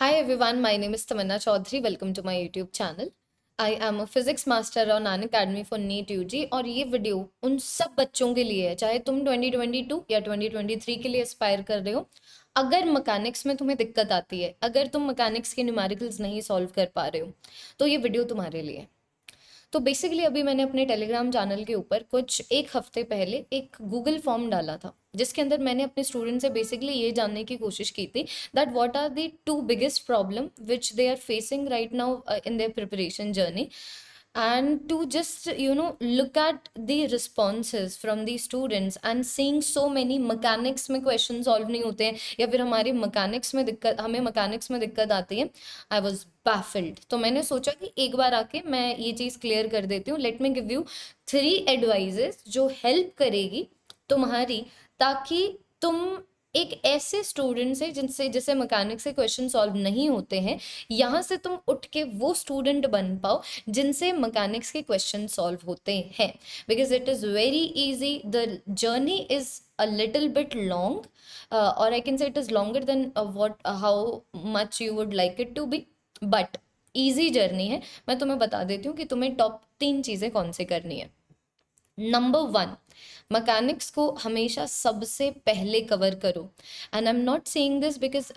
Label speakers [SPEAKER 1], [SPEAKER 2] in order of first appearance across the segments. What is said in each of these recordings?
[SPEAKER 1] Hi everyone, my name is Tamanna Chaudhary. Welcome to my YouTube channel. I am a physics master on Unacademy for NEET UG JEE और ये video उन सब बच्चों के लिए है चाहे तुम 2022 या 2023 के लिए aspire कर रहे हो अगर मकैनिक्स में तुम्हें दिक्कत आती है अगर तुम मकैनिक्स के न्यूमेरिकल्स नहीं सॉल्व कर पा रहे हो तो ये वीडियो तुम्हारे लिए तो बेसिकली अभी मैंने अपने टेलीग्राम चैनल के ऊपर कुछ एक हफ्ते पहले एक गूगल फॉर्म डाला था जिसके अंदर मैंने अपने स्टूडेंट से बेसिकली ये जानने की कोशिश की थी that what are the two biggest problem which they are facing right now in their preparation journey and to just you know look at the responses from the students and seeing so many mechanics में question solve नहीं होते हैं या फिर हमारे mechanics में दिक्कत हमें मकैनिक्स में दिक्कत आती है आई वॉज बैफिल्ड तो मैंने सोचा कि एक बार आके मैं ये चीज़ क्लियर कर देती हूँ let me give you three advises जो हेल्प करेगी तुम्हारी ताकि तुम एक ऐसे स्टूडेंट से जिनसे जिसे मैकेनिक से क्वेश्चन सॉल्व नहीं होते हैं यहाँ से तुम उठ के वो स्टूडेंट बन पाओ जिनसे मैकेनिक्स के क्वेश्चन सॉल्व होते हैं because it is very easy the journey is a little bit long और I can say it is longer than what how much you would like it to be but easy journey है मैं तुम्हें बता देती हूँ कि तुम्हें top तीन चीज़ें कौन सी करनी है नंबर वन मकैनिक्स को हमेशा सबसे पहले कवर करो and I am not saying this because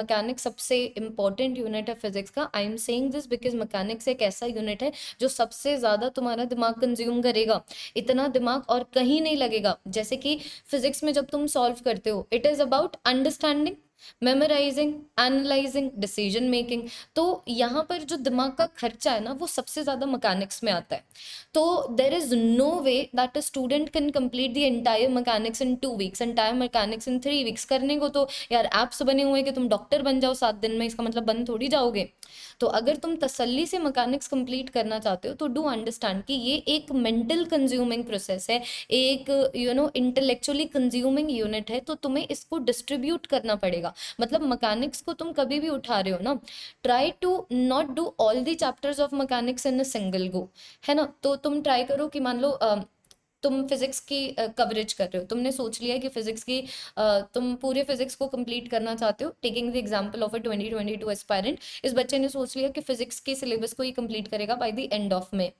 [SPEAKER 1] mechanics सबसे इंपॉर्टेंट यूनिट है फिजिक्स का I am saying this because mechanics एक ऐसा यूनिट है जो सबसे ज़्यादा तुम्हारा दिमाग कंज्यूम करेगा इतना दिमाग और कहीं नहीं लगेगा जैसे कि फिजिक्स में जब तुम सॉल्व करते हो it is about understanding memorising analysing decision making तो यहाँ पर जो दिमाग का खर्चा है ना वो सबसे ज़्यादा मकैनिक्स में आता है तो there is no way that a student can complete the entire mechanics in two weeks entire mechanics in three weeks करने को तो यार ऐप्स बने हुए हैं कि तुम डॉक्टर बन जाओ सात दिन में इसका मतलब बन थोड़ी जाओगे तो अगर तुम तसल्ली से मकैनिक्स कंप्लीट करना चाहते हो तो डू अंडरस्टैंड कि ये एक मेंटल कंज्यूमिंग प्रोसेस है एक you know intellectually consuming unit है तो तुम्हें इसको डिस्ट्रीब्यूट करना पड़ेगा मतलब मकैनिक्स को तुम कभी भी उठा रहे हो ना try to not do all the chapters of mechanics in a single go है ना तो तुम ट्राई करो कि मान लो uh, तुम फिजिक्स की कवरेज कर रहे हो तुमने सोच लिया कि फिजिक्स की तुम पूरे फिजिक्स को कंप्लीट करना चाहते हो taking the example of a 2022 aspirant इस बच्चे ने सोच लिया कि फिजिक्स के सिलेबस को ही कंप्लीट करेगा by the end of May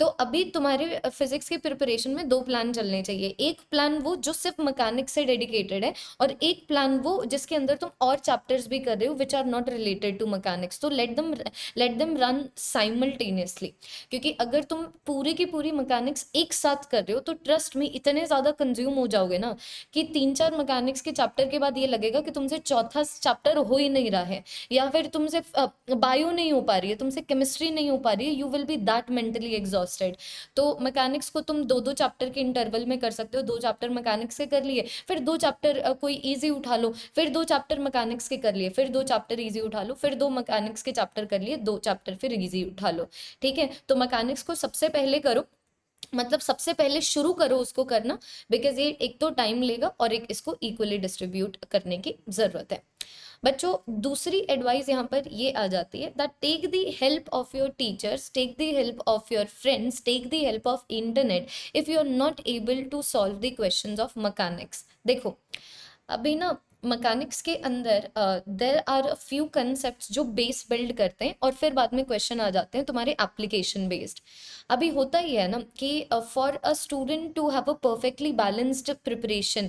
[SPEAKER 1] तो अभी तुम्हारे फिजिक्स के प्रिपरेशन में दो प्लान चलने चाहिए एक प्लान वो जो सिर्फ मकैनिक्स से डेडिकेटेड है और एक प्लान वो जिसके अंदर तुम और चैप्टर्स भी कर रहे हो which are not related to mechanics तो let them let them run simultaneously क्योंकि अगर तुम पूरे की पूरी मकैनिक्स एक साथ कर रहे हो हो तो ट्रस्ट में इतने ज़्यादा कंज्यूम हो जाओगे ना कि तीन चार मैकेनिक्स के चैप्टर के बाद ये लगेगा कि तुमसे चौथा चैप्टर हो ही नहीं रहा है या फिर तुमसे बायो नहीं हो पा रही है तुमसे केमिस्ट्री नहीं हो पा रही है you will be that mentally exhausted तो मैकेनिक्स को तुम दो दो चैप्टर के इंटरवल में कर सकते हो दो चैप्टर मैकेनिक्स के कर लिए फिर दो चैप्टर कोई ईजी उठा लो फिर दो चैप्टर मैकेनिक्स के कर लिए फिर दो चैप्टर ईजी उठा लो फिर दो मैकेनिक्स के चैप्टर कर लिए दो चैप्टर फिर ईजी उठा लो ठीक है तो मैकेनिक्स को सबसे पहले करो मतलब सबसे पहले शुरू करो उसको करना बिकॉज ये एक तो टाइम लेगा और एक इसको इक्वली डिस्ट्रीब्यूट करने की ज़रूरत है बच्चों दूसरी एडवाइस यहाँ पर ये आ जाती है that take the help of your teachers take the help of your friends take the help of internet if you are not able to solve the question of mechanics देखो अभी ना मकैनिक्स के अंदर देर आर फ्यू कंसेप्ट जो base build करते हैं और फिर बाद में क्वेश्चन आ जाते हैं तुम्हारे एप्लीकेशन बेस्ड अभी होता ही है ना कि for a student to have a perfectly balanced preparation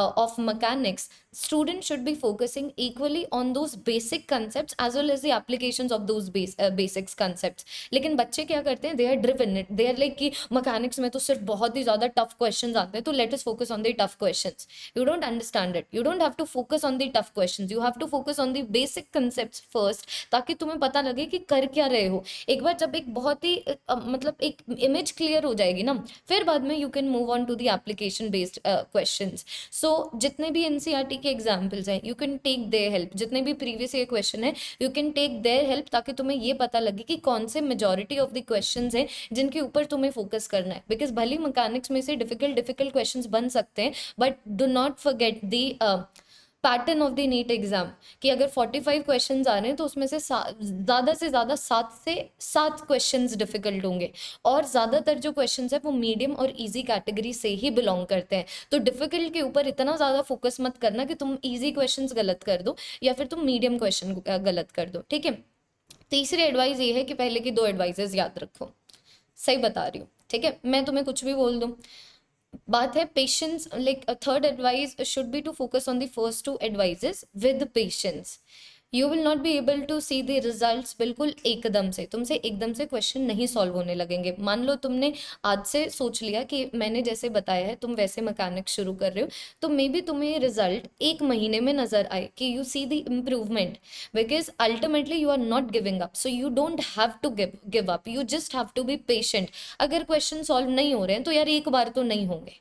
[SPEAKER 1] of mechanics student should be focusing equally on those basic concept as well as the applications of those base, लेकिन बच्चे क्या करते हैं they are driven it they are like कि mechanics में तो सिर्फ बहुत ही ज़्यादा टफ क्वेश्चन आते हैं तो let us focus on the tough question you don't understand it you don't have to focus on the tough question you have to focus on the basic concept first ताकि तुम्हें पता लगे कि कर क्या रहे हो एक बार जब एक बहुत ही मतलब एक इमेज क्लियर हो जाएगी ना फिर बाद में you can move on to the application based question so जितने भी टी e के एग्जाम्पल्स हैं you can take their help जितने भी प्रीवियस ये क्वेश्चन है you can take their help ताकि तुम्हें ये पता लगे कि कौन से मेजोरिटी ऑफ द क्वेश्चन हैं जिनके ऊपर तुम्हें फोकस करना है बिकॉज भले मकैनिक्स में से डिफिकल्ट डिफिकल्ट क्वेश्चन बन सकते हैं but do not forget the pattern of the NEET exam कि अगर फोर्टी फाइव क्वेश्चन आ रहे हैं तो उसमें से ज़्यादा से ज़्यादा सात से सात क्वेश्चन डिफिकल्ट होंगे और ज़्यादातर जो क्वेश्चन है वो मीडियम और ईजी कैटेगरी से ही बिलोंग करते हैं तो डिफिकल्ट के ऊपर इतना ज़्यादा फोकस मत करना कि तुम ईजी क्वेश्चन गलत कर दो या फिर तुम मीडियम क्वेश्चन गलत कर दो ठीक है तीसरी एडवाइस ये है कि पहले की दो एडवाइजेज याद रखो सही बता रही हूँ ठीक है मैं तुम्हें कुछ भी बोल दूँ बात है patience like third advice should be to focus on the first two advices with patience you will not be able to see the result बिल्कुल एकदम से तुमसे एकदम से क्वेश्चन नहीं सॉल्व होने लगेंगे मान लो तुमने आज से सोच लिया कि मैंने जैसे बताया है तुम वैसे मकैनिक शुरू कर रहे हो तो मे बी तुम्हें रिजल्ट एक महीने में नजर आए कि you see the improvement because ultimately you are not giving up so you don't have to give give up you just have to be patient अगर क्वेश्चन सॉल्व नहीं हो रहे हैं तो यार एक बार तो नहीं होंगे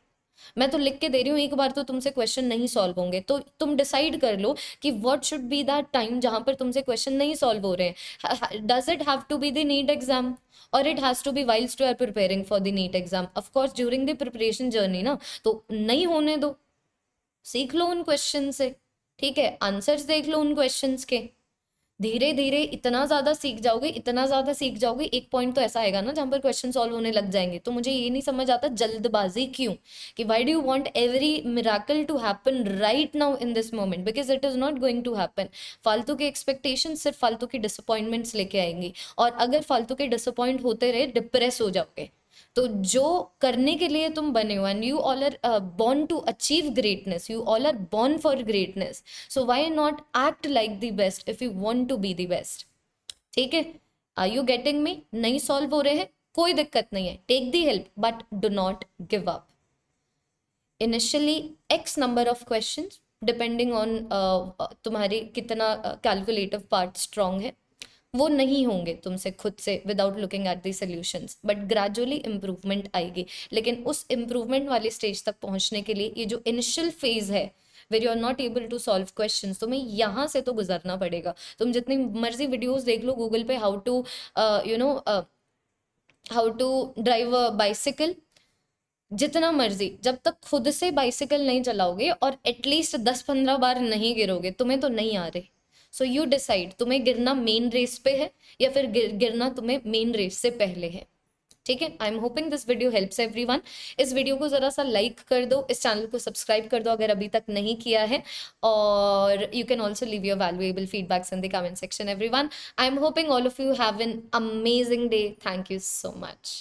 [SPEAKER 1] मैं तो लिख के दे रही हूँ एक बार तो तुमसे क्वेश्चन नहीं सॉल्व होंगे तो तुम डिसाइड कर लो कि what should be that time जहाँ पर तुमसे क्वेश्चन नहीं सॉल्व हो रहे हैं does it have to be the NEET exam और it has to be whilst to are preparing for the NEET exam of course during the preparation journey ना तो नहीं होने दो सीख लो उन क्वेश्चन से ठीक है आंसर्स देख लो उन क्वेश्चन के धीरे धीरे इतना ज्यादा सीख जाओगे इतना ज्यादा सीख जाओगे एक पॉइंट तो ऐसा आएगा ना जहाँ पर क्वेश्चन सॉल्व होने लग जाएंगे तो मुझे ये नहीं समझ आता जल्दबाजी क्यों कि why do want every miracle to happen right now in this moment because it is not going to happen फालतू के एक्सपेक्टेशन सिर्फ फालतू की डिसअपॉइंटमेंट्स लेके आएंगी और अगर फालतू के डिसअपॉइंट होते रहे डिप्रेस हो जाओगे तो जो करने के लिए तुम बने हो and you all are born to achieve greatness you all are born for greatness so why not act like the best if you want to be the best ठीक है आर यू गेटिंग मी नहीं solve हो रहे हैं कोई दिक्कत नहीं है take the help but do not give up initially X number of question depending on तुम्हारे कितना कैलकुलेटिव पार्ट स्ट्रांग है वो नहीं होंगे तुमसे खुद से without looking at the solutions but gradually improvement आएगी लेकिन उस इम्प्रूवमेंट वाले स्टेज तक पहुंचने के लिए ये जो इनिशियल फेज है where you are not able to solve question तुम्हें यहाँ से तो गुजरना पड़ेगा तुम जितनी मर्जी वीडियोज देख लो गूगल पे how to you know how to drive a bicycle जितना मर्जी जब तक खुद से बाइसिकल नहीं चलाओगे और एटलीस्ट दस पंद्रह बार नहीं गिरोगे तुम्हें तो नहीं आ रही सो यू डिसाइड तुम्हें गिरना मेन रेस पे है या फिर गिर, गिरना तुम्हें मेन रेस से पहले है ठीक है I am hoping this video helps everyone इस वीडियो को ज़रा सा लाइक कर दो इस चैनल को सब्सक्राइब कर दो अगर अभी तक नहीं किया है और you can also leave your valuable feedbacks in the comment section everyone I am hoping all of you have an amazing day thank you so much